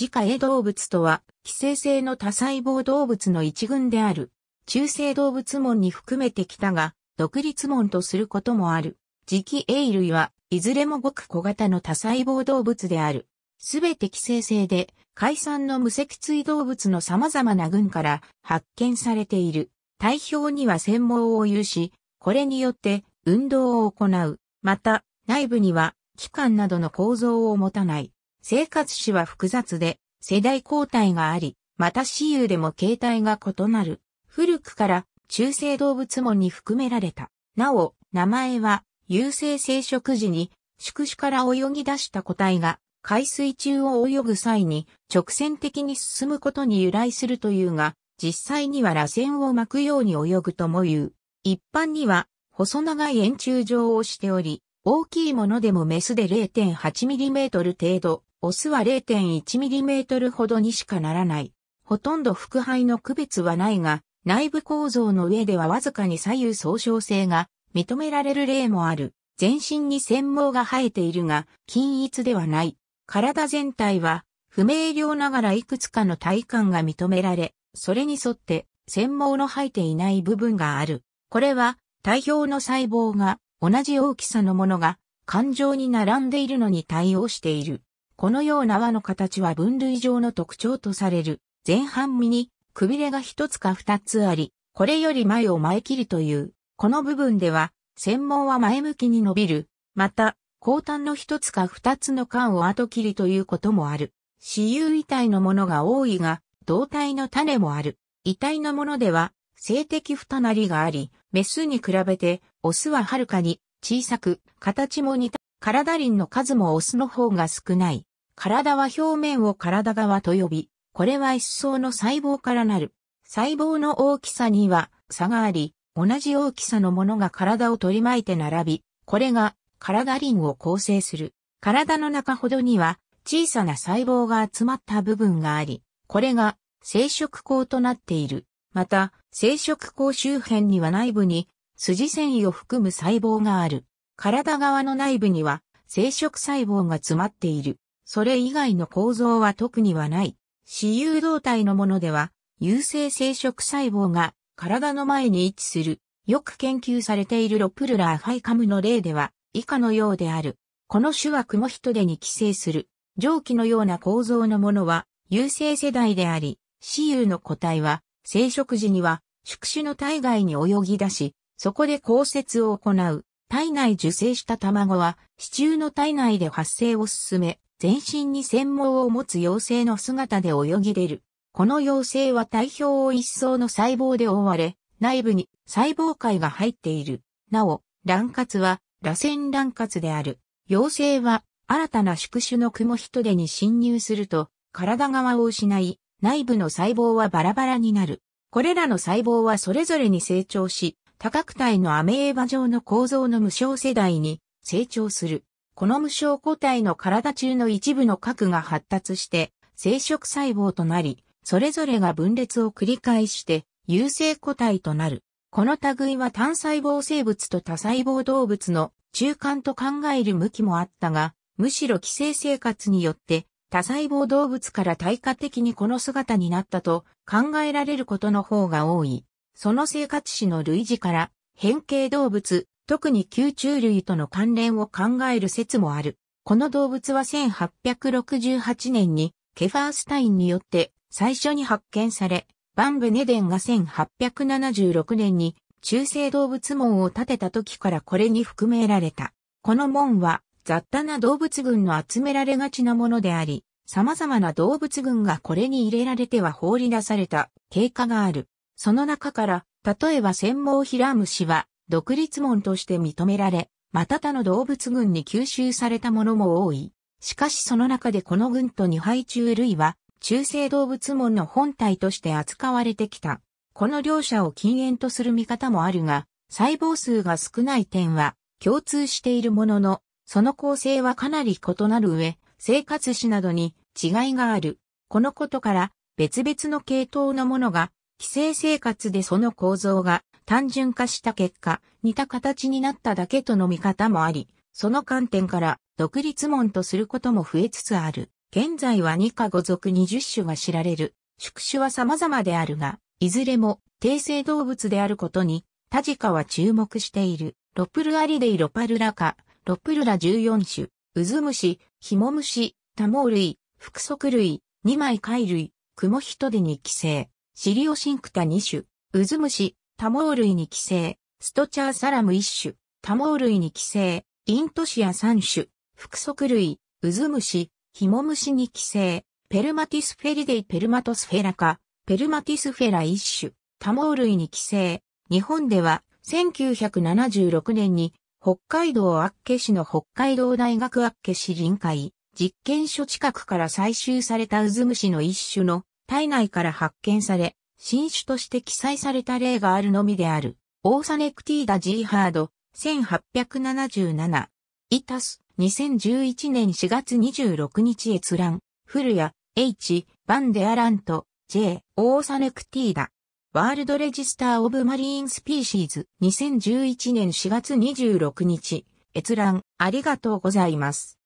自家営動物とは、寄生性の多細胞動物の一群である。中性動物門に含めてきたが、独立門とすることもある。磁気鋭類はいずれもごく小型の多細胞動物である。すべて寄生性で、海産の無脊椎動物の様々な群から発見されている。体表には繊毛を有し、これによって運動を行う。また、内部には器官などの構造を持たない。生活史は複雑で、世代交代があり、また私有でも形態が異なる。古くから中性動物門に含められた。なお、名前は、有性生殖時に、宿主から泳ぎ出した個体が、海水中を泳ぐ際に、直線的に進むことに由来するというが、実際には螺旋を巻くように泳ぐとも言う。一般には、細長い円柱状をしており、大きいものでもメスで 0.8mm 程度、オスは 0.1mm ほどにしかならない。ほとんど腹肺の区別はないが、内部構造の上ではわずかに左右相称性が認められる例もある。全身に繊毛が生えているが、均一ではない。体全体は、不明瞭ながらいくつかの体幹が認められ、それに沿って繊毛の生えていない部分がある。これは、体表の細胞が同じ大きさのものが、感情に並んでいるのに対応している。このような輪の形は分類上の特徴とされる。前半身に、くびれが一つか二つあり、これより前を前切りという。この部分では、専門は前向きに伸びる。また、後端の一つか二つの間を後切りということもある。私有遺体のものが多いが、胴体の種もある。遺体のものでは、性的二なりがあり、メスに比べて、オスははるかに小さく、形も似た、体輪の数もオスの方が少ない。体は表面を体側と呼び、これは一層の細胞からなる。細胞の大きさには差があり、同じ大きさのものが体を取り巻いて並び、これが体輪を構成する。体の中ほどには小さな細胞が集まった部分があり、これが生殖孔となっている。また、生殖孔周辺には内部に筋繊維を含む細胞がある。体側の内部には生殖細胞が詰まっている。それ以外の構造は特にはない。私有動体のものでは、有性生殖細胞が体の前に位置する。よく研究されているロプルラーファイカムの例では、以下のようである。この種はク人ヒに寄生する。蒸気のような構造のものは、有性世代であり、雌雄の個体は、生殖時には、宿主の体外に泳ぎ出し、そこで降雪を行う。体内受精した卵は、子中の体内で発生を進め、全身に繊毛を持つ妖精の姿で泳ぎ出る。この妖精は体表を一層の細胞で覆われ、内部に細胞界が入っている。なお、卵活は、螺旋卵活である。妖精は、新たな宿主の雲人手に侵入すると、体側を失い、内部の細胞はバラバラになる。これらの細胞はそれぞれに成長し、多角体のアメーバ状の構造の無償世代に成長する。この無償個体の体中の一部の核が発達して生殖細胞となり、それぞれが分裂を繰り返して有性個体となる。この類は単細胞生物と多細胞動物の中間と考える向きもあったが、むしろ寄生生活によって多細胞動物から対価的にこの姿になったと考えられることの方が多い。その生活史の類似から、変形動物、特に宮中類との関連を考える説もある。この動物は1868年にケファースタインによって最初に発見され、バンブネデンが1876年に中世動物門を建てた時からこれに含められた。この門は雑多な動物群の集められがちなものであり、様々な動物群がこれに入れられては放り出された経過がある。その中から、例えば専門ヒラムシは、独立門として認められ、また他の動物群に吸収されたものも多い。しかしその中でこの群と二配虫類は、中性動物門の本体として扱われてきた。この両者を禁煙とする見方もあるが、細胞数が少ない点は共通しているものの、その構成はかなり異なる上、生活史などに違いがある。このことから、別々の系統のものが寄生生活でその構造が単純化した結果、似た形になっただけとの見方もあり、その観点から独立門とすることも増えつつある。現在は2か5族20種が知られる。宿種は様々であるが、いずれも低生動物であることに、タジカは注目している。ロプルアリデイロパルラカ、ロプルラ14種、ウズムシ、ヒモムシ、タモウ類、フクソク類、二枚貝類、クモヒトデに寄生。シリオシンクタ2種、ウズムシ、タモウ類に寄生、ストチャーサラム1種、タモウ類に寄生、イントシア3種、複足類、ウズムシ、ヒモムシに寄生、ペルマティスフェリデイペルマトスフェラカ、ペルマティスフェラ一種、タモウ類に寄生。日本では、1976年に、北海道厚岸市の北海道大学厚岸市臨海、実験所近くから採集されたウズムシの一種の体内から発見され、新種として記載された例があるのみである。オーサネクティーダ・ジーハード、1877。イタス、2011年4月26日閲覧。古ヤ、H、バンデアラント、J、オーサネクティーダ。ワールドレジスター・オブ・マリーン・スピーシーズ、2011年4月26日。閲覧、ありがとうございます。